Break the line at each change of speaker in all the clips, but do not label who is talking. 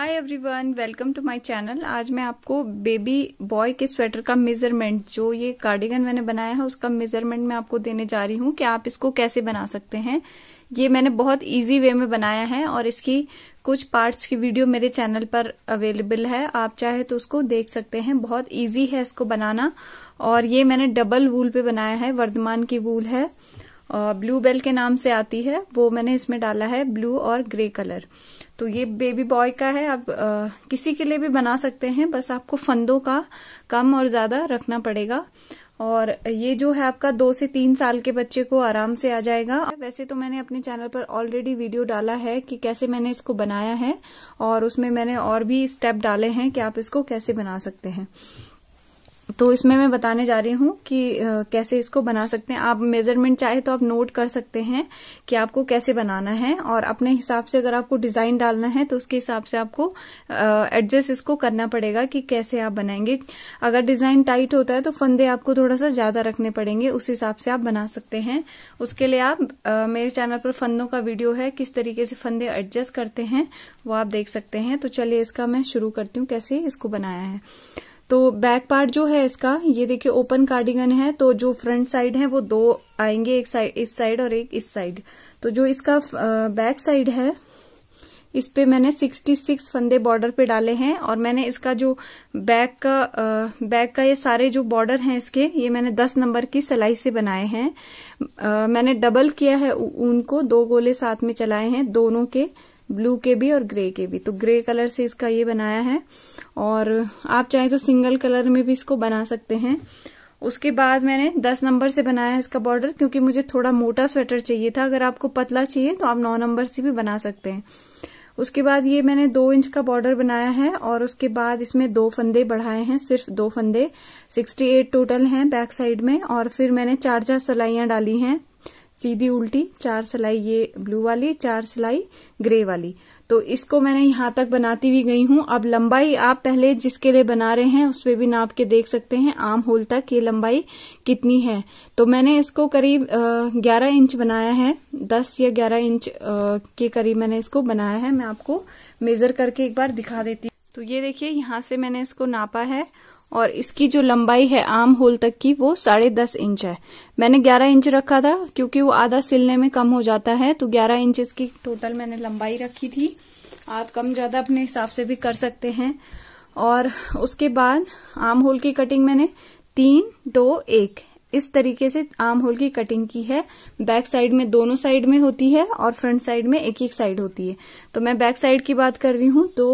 hi everyone welcome to my channel आज मैं आपको बेबी बॉय के स्वेटर का मेजरमेंट जो ये कार्डिगन मैंने बनाया है उसका मेजरमेंट मैं आपको देने जा रही हूँ कि आप इसको कैसे बना सकते हैं ये मैंने बहुत इजी वे में बनाया है और इसकी कुछ पार्ट्स की वीडियो मेरे चैनल पर अवेलेबल है आप चाहे तो उसको देख सकते हैं बहुत ईजी है इसको बनाना और ये मैंने डबल वूल पे बनाया है वर्धमान की वूल है ब्लू बेल के नाम से आती है वो मैंने इसमें डाला है ब्लू और ग्रे कलर तो ये बेबी बॉय का है आप आ, किसी के लिए भी बना सकते हैं बस आपको फंदों का कम और ज्यादा रखना पड़ेगा और ये जो है आपका दो से तीन साल के बच्चे को आराम से आ जाएगा वैसे तो मैंने अपने चैनल पर ऑलरेडी वीडियो डाला है कि कैसे मैंने इसको बनाया है और उसमें मैंने और भी स्टेप डाले हैं कि आप इसको कैसे बना सकते हैं तो इसमें मैं बताने जा रही हूँ कि कैसे इसको बना सकते हैं आप मेजरमेंट चाहे तो आप नोट कर सकते हैं कि आपको कैसे बनाना है और अपने हिसाब से अगर आपको डिजाइन डालना है तो उसके हिसाब से आपको एडजस्ट इसको करना पड़ेगा कि कैसे आप बनाएंगे अगर डिजाइन टाइट होता है तो फंदे आपको थोड़ा सा ज्यादा रखने पड़ेंगे उस हिसाब से आप बना सकते हैं उसके लिए आप मेरे चैनल पर फंदों का वीडियो है किस तरीके से फंदे एडजस्ट करते हैं वो आप देख सकते हैं तो चलिए इसका मैं शुरू करती हूँ कैसे इसको बनाया है तो बैक पार्ट जो है इसका ये देखिए ओपन कार्डिगन है तो जो फ्रंट साइड है वो दो आएंगे एक साइड इस साइड और एक इस साइड तो जो इसका बैक साइड है इस पे मैंने 66 फंदे बॉर्डर पे डाले हैं और मैंने इसका जो बैक का आ, बैक का ये सारे जो बॉर्डर हैं इसके ये मैंने 10 नंबर की सिलाई से बनाए हैं आ, मैंने डबल किया है ऊन को दो गोले साथ में चलाए हैं दोनों के ब्लू के भी और ग्रे के भी तो ग्रे कलर से इसका ये बनाया है और आप चाहे तो सिंगल कलर में भी इसको बना सकते हैं उसके बाद मैंने 10 नंबर से बनाया है इसका बॉर्डर क्योंकि मुझे थोड़ा मोटा स्वेटर चाहिए था अगर आपको पतला चाहिए तो आप 9 नंबर से भी बना सकते हैं उसके बाद ये मैंने दो इंच का बॉर्डर बनाया है और उसके बाद इसमें दो फंदे बढ़ाए हैं सिर्फ दो फंदे 68 टोटल हैं बैक साइड में और फिर मैंने चार चार सलाइयां डाली हैं सीधी उल्टी चार सिलाई ये ब्लू वाली चार सिलाई ग्रे वाली तो इसको मैंने यहां तक बनाती हुई गई हूं अब लंबाई आप पहले जिसके लिए बना रहे हैं उस पर भी नाप के देख सकते हैं आम होल तक ये लंबाई कितनी है तो मैंने इसको करीब ग्यारह इंच बनाया है दस या ग्यारह इंच के करीब मैंने इसको बनाया है मैं आपको मेजर करके एक बार दिखा देती हूँ तो ये देखिए यहाँ से मैंने इसको नापा है और इसकी जो लंबाई है आम होल तक की वो साढ़े दस इंच है मैंने ग्यारह इंच रखा था क्योंकि वो आधा सिलने में कम हो जाता है तो ग्यारह इंच इसकी टोटल मैंने लंबाई रखी थी आप कम ज़्यादा अपने हिसाब से भी कर सकते हैं और उसके बाद आम होल की कटिंग मैंने तीन दो एक इस तरीके से आम होल की कटिंग की है बैक साइड में दोनों साइड में होती है और फ्रंट साइड में एक एक साइड होती है तो मैं बैक साइड की बात कर रही हूँ तो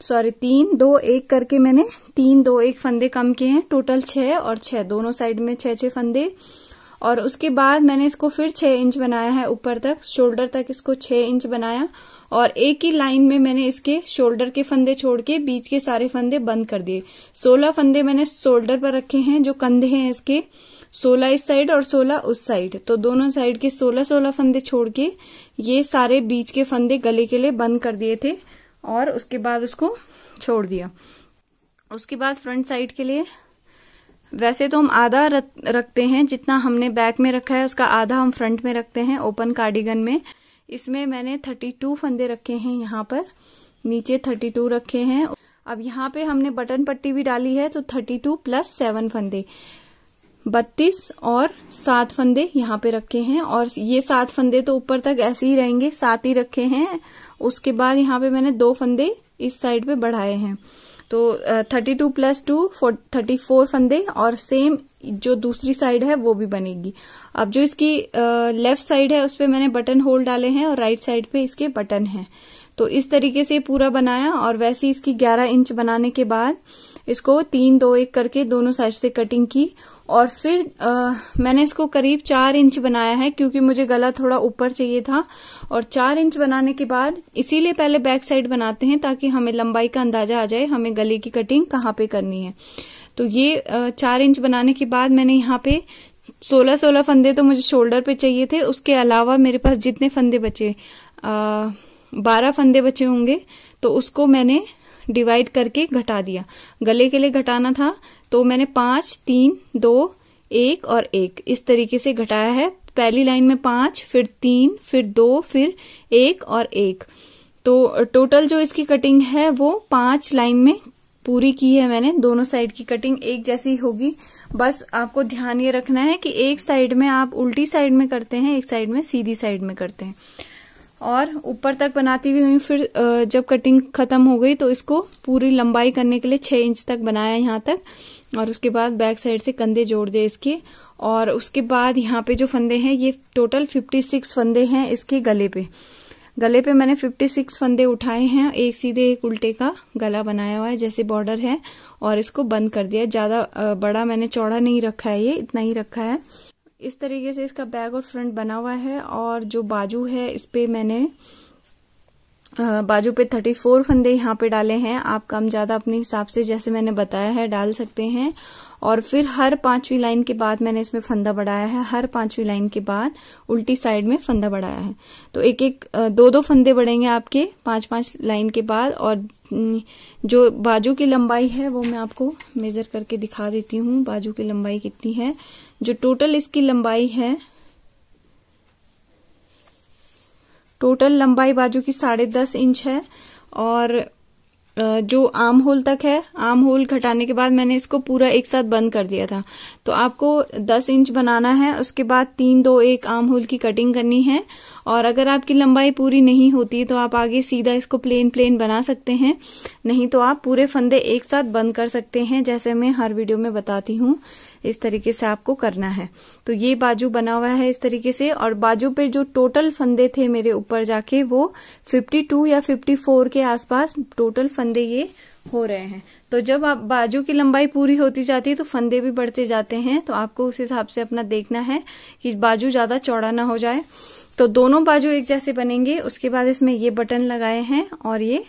सॉरी तीन दो एक करके मैंने तीन दो एक फंदे कम किए हैं टोटल छः और छः दोनों साइड में छः छः फंदे और उसके बाद मैंने इसको फिर छः इंच बनाया है ऊपर तक शोल्डर तक इसको छः इंच बनाया और एक ही लाइन में मैंने इसके शोल्डर के फंदे छोड़ के बीच के सारे फंदे बंद कर दिए सोलह फंदे मैंने शोल्डर पर रखे हैं जो कंधे हैं इसके सोलह इस साइड और सोलह उस साइड तो दोनों साइड के सोलह सोलह फंदे छोड़ के ये सारे बीच के फंदे गले के लिए बंद कर दिए थे और उसके बाद उसको छोड़ दिया उसके बाद फ्रंट साइड के लिए वैसे तो हम आधा रखते हैं जितना हमने बैक में रखा है उसका आधा हम फ्रंट में रखते हैं ओपन कार्डिगन में इसमें मैंने 32 फंदे रखे हैं यहाँ पर नीचे 32 रखे हैं अब यहाँ पे हमने बटन पट्टी भी डाली है तो 32 प्लस सेवन फंदे 32 और सात फंदे यहाँ पे रखे हैं और ये सात फंदे तो ऊपर तक ऐसे ही रहेंगे सात ही रखे हैं उसके बाद यहाँ पे मैंने दो फंदे इस साइड पे बढ़ाए हैं तो thirty two plus two thirty four फंदे और सेम जो दूसरी साइड है वो भी बनेगी अब जो इसकी लेफ्ट uh, साइड है उस पर मैंने बटन होल डाले हैं और राइट साइड पे इसके बटन हैं तो इस तरीके से पूरा बनाया और वैसे इसकी 11 इंच बनाने के बाद इसको तीन दो एक करके दोनों साइड से कटिंग की और फिर आ, मैंने इसको करीब चार इंच बनाया है क्योंकि मुझे गला थोड़ा ऊपर चाहिए था और चार इंच बनाने के बाद इसीलिए पहले बैक साइड बनाते हैं ताकि हमें लंबाई का अंदाजा आ जाए हमें गले की कटिंग कहाँ पे करनी है तो ये आ, चार इंच बनाने के बाद मैंने यहाँ पे सोलह सोलह फंदे तो मुझे शोल्डर पे चाहिए थे उसके अलावा मेरे पास जितने फंदे बचे बारह फंदे बचे होंगे तो उसको मैंने डिवाइड करके घटा दिया गले के लिए घटाना था तो मैंने पांच तीन दो एक और एक इस तरीके से घटाया है पहली लाइन में पांच फिर तीन फिर दो फिर एक और एक तो टोटल जो इसकी कटिंग है वो पांच लाइन में पूरी की है मैंने दोनों साइड की कटिंग एक जैसी होगी बस आपको ध्यान ये रखना है कि एक साइड में आप उल्टी साइड में करते हैं एक साइड में सीधी साइड में करते हैं और ऊपर तक बनाती हुई हुई फिर जब कटिंग ख़त्म हो गई तो इसको पूरी लंबाई करने के लिए छः इंच तक बनाया यहाँ तक और उसके बाद बैक साइड से कंधे जोड़ दिए इसके और उसके बाद यहाँ पे जो फंदे हैं ये टोटल फिफ्टी सिक्स फंदे हैं इसके गले पे गले पे मैंने फिफ्टी सिक्स फंदे उठाए हैं एक सीधे एक उल्टे का गला बनाया हुआ है जैसे बॉर्डर है और इसको बंद कर दिया ज़्यादा बड़ा मैंने चौड़ा नहीं रखा है ये इतना ही रखा है इस तरीके से इसका बैग और फ्रंट बना हुआ है और जो बाजू है इस पर मैंने बाजू पे 34 फंदे यहाँ पे डाले हैं आप कम ज़्यादा अपने हिसाब से जैसे मैंने बताया है डाल सकते हैं और फिर हर पांचवी लाइन के बाद मैंने इसमें फंदा बढ़ाया है हर पांचवी लाइन के बाद उल्टी साइड में फंदा बढ़ाया है तो एक एक दो दो फंदे बढ़ेंगे आपके पांच पांच लाइन के बाद और जो बाजू की लंबाई है वो मैं आपको मेजर करके दिखा देती हूँ बाजू की लंबाई कितनी है जो टोटल इसकी लंबाई है टोटल लंबाई बाजू की साढ़े दस इंच है और जो आम होल तक है आम होल घटाने के बाद मैंने इसको पूरा एक साथ बंद कर दिया था तो आपको 10 इंच बनाना है उसके बाद तीन दो एक आम होल की कटिंग करनी है और अगर आपकी लंबाई पूरी नहीं होती तो आप आगे सीधा इसको प्लेन प्लेन बना सकते हैं नहीं तो आप पूरे फंदे एक साथ बंद कर सकते हैं जैसे मैं हर वीडियो में बताती हूँ इस तरीके से आपको करना है तो ये बाजू बना हुआ है इस तरीके से और बाजू पे जो टोटल फंदे थे मेरे ऊपर जाके वो 52 या 54 के आसपास टोटल फंदे ये हो रहे हैं तो जब आप बाजू की लंबाई पूरी होती जाती है तो फंदे भी बढ़ते जाते हैं तो आपको उस हिसाब से अपना देखना है कि बाजू ज्यादा चौड़ा ना हो जाए तो दोनों बाजू एक जैसे बनेंगे उसके बाद इसमें ये बटन लगाए हैं और ये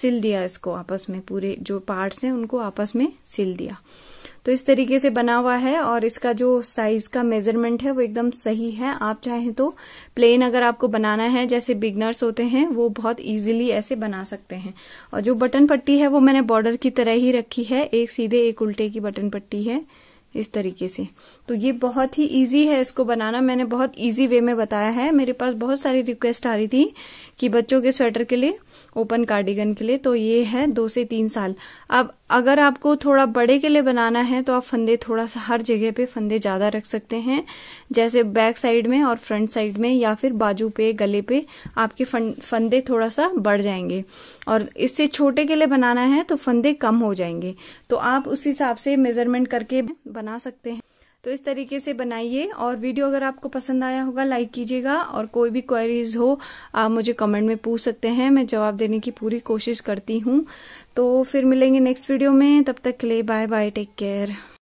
सिल दिया इसको आपस में पूरे जो पार्ट्स हैं उनको आपस में सिल दिया तो इस तरीके से बना हुआ है और इसका जो साइज का मेजरमेंट है वो एकदम सही है आप चाहें तो प्लेन अगर आपको बनाना है जैसे बिगनर्स होते हैं वो बहुत इजीली ऐसे बना सकते हैं और जो बटन पट्टी है वो मैंने बॉर्डर की तरह ही रखी है एक सीधे एक उल्टे की बटन पट्टी है इस तरीके से तो ये बहुत ही इजी है इसको बनाना मैंने बहुत इजी वे में बताया है मेरे पास बहुत सारी रिक्वेस्ट आ रही थी कि बच्चों के स्वेटर के लिए ओपन कार्डिगन के लिए तो ये है दो से तीन साल अब अगर आपको थोड़ा बड़े के लिए बनाना है तो आप फंदे थोड़ा सा हर जगह पे फंदे ज्यादा रख सकते हैं जैसे बैक साइड में और फ्रंट साइड में या फिर बाजू पे गले पे आपके फंदे थोड़ा सा बढ़ जाएंगे और इससे छोटे के लिए बनाना है तो फंदे कम हो जाएंगे तो आप उस हिसाब से मेजरमेंट करके बना सकते हैं तो इस तरीके से बनाइए और वीडियो अगर आपको पसंद आया होगा लाइक कीजिएगा और कोई भी क्वेरीज हो आप मुझे कमेंट में पूछ सकते हैं मैं जवाब देने की पूरी कोशिश करती हूँ तो फिर मिलेंगे नेक्स्ट वीडियो में तब तक के लिए बाय बाय टेक केयर